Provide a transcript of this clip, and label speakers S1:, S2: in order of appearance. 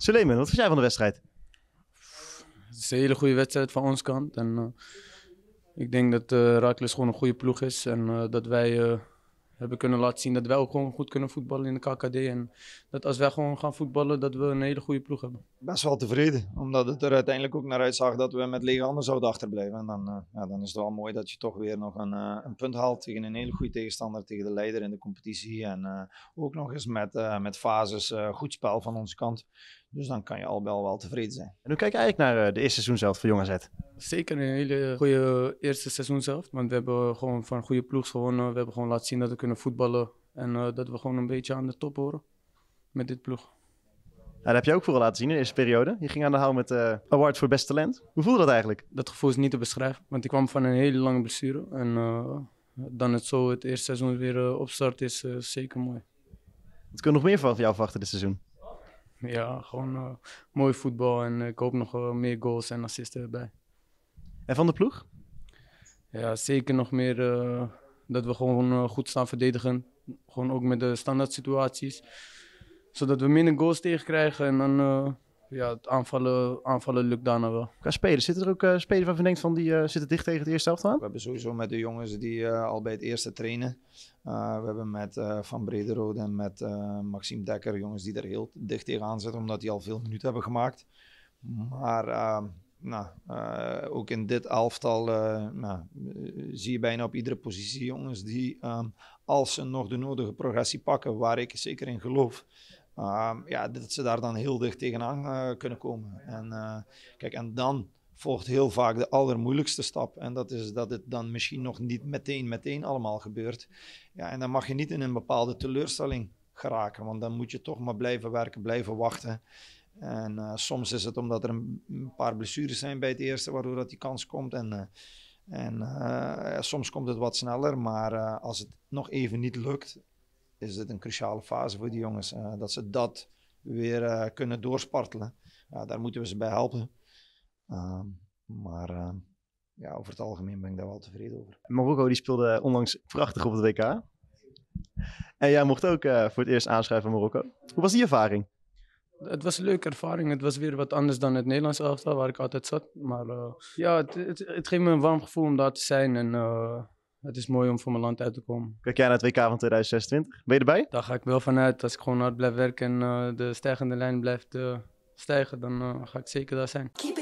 S1: Suleiman, wat vind jij van de wedstrijd? Het is een hele goede wedstrijd van ons kant. En, eh, ik denk dat uh, eh, Raakles gewoon een goede ploeg is en eh, dat wij hebben kunnen laten zien dat wij ook gewoon goed kunnen voetballen in de KKD. En dat als wij gewoon gaan voetballen, dat we een hele goede ploeg hebben.
S2: Best wel tevreden, omdat het er uiteindelijk ook naar uitzag dat we met lege handen zouden achterblijven. En dan, eh, ja, dan is het wel mooi dat je toch weer nog een, eh, een, punt haalt tegen een hele goede tegenstander, tegen de leider in de competitie. En eh, ook nog eens met, met fases goed spel van onze kant. Dus dan kan je al wel, wel tevreden zijn. En
S3: hoe kijk je eigenlijk naar de eerste seizoen zelf voor Jong AZ? Zeker een hele
S1: goede eerste seizoen zelf. Want we hebben gewoon van goede ploegs gewonnen. We hebben gewoon laten zien dat we kunnen voetballen. En eh, dat we gewoon een beetje aan de top horen met dit ploeg.
S3: En dat heb je ook vooral laten zien in de eerste periode. Je ging aan de haal met de eh, Award voor Best Talent. Hoe voelde dat eigenlijk? Dat gevoel is niet te beschrijven, want ik kwam van een hele
S1: lange blessure. En eh, dan het zo het eerste seizoen weer opstart is zeker mooi.
S3: Wat kunnen nog meer van jou verwachten dit seizoen?
S1: Ja, gewoon mooi voetbal en ik hoop nog meer goals en assisten erbij. En van de ploeg? Ja, zeker nog meer eh, dat we gewoon eh, goed staan verdedigen. Gewoon ook met de standaard situaties. Zodat we minder goals tegenkrijgen en dan eh, ja, het
S2: aanvallen, aanvallen lukt daarna wel. Qua spelen. zitten er ook uh, spelers waarvan denkt van die zitten dicht tegen het eerste helft aan? We hebben sowieso met de jongens die al bij het eerste trainen. we hebben met Van Brederode en met Maxime Dekker jongens die er heel dicht tegenaan zitten omdat die al veel minuten hebben gemaakt. Maar ehm, nou, eh, ook in dit elftal eh, nou, eh, zie je bijna op iedere positie jongens die, ehm, als ze nog de nodige progressie pakken, waar ik zeker in geloof, ehm, ja, dat ze daar dan heel dicht tegenaan uh, kunnen komen. En, kijk, en dan volgt heel vaak de allermoeilijkste stap. En dat is dat het dan misschien nog niet meteen, meteen allemaal gebeurt. Ja, en dan mag je niet in een bepaalde teleurstelling geraken. Want dan moet je toch maar blijven werken, blijven wachten. En eh, soms is het omdat er een, paar blessures zijn bij het eerste, waardoor dat die kans komt. En, eh, en eh, soms komt het wat sneller, maar als het nog even niet lukt, is het een cruciale fase voor die jongens. dat ze dat weer kunnen doorspartelen. daar moeten we ze bij helpen. Ehm, maar ja, over het algemeen ben ik daar wel tevreden over. Marokko die speelde onlangs prachtig op het WK. En jij mocht ook
S3: eh, voor het eerst aanschrijven in Marokko. Hoe was die ervaring?
S1: Het was een leuke ervaring. Het was weer wat anders dan het Nederlands elftal waar ik altijd zat. Maar eh,
S3: ja, het, het, geeft me een warm gevoel om daar te zijn.
S1: En eh, het is mooi om voor mijn land uit te komen.
S3: Kijk jij naar het WK van 2026? Ben je erbij? Daar
S1: ga ik wel vanuit. Als ik gewoon hard blijf werken en de stijgende lijn blijft stijgen, dan ga ik zeker daar zijn.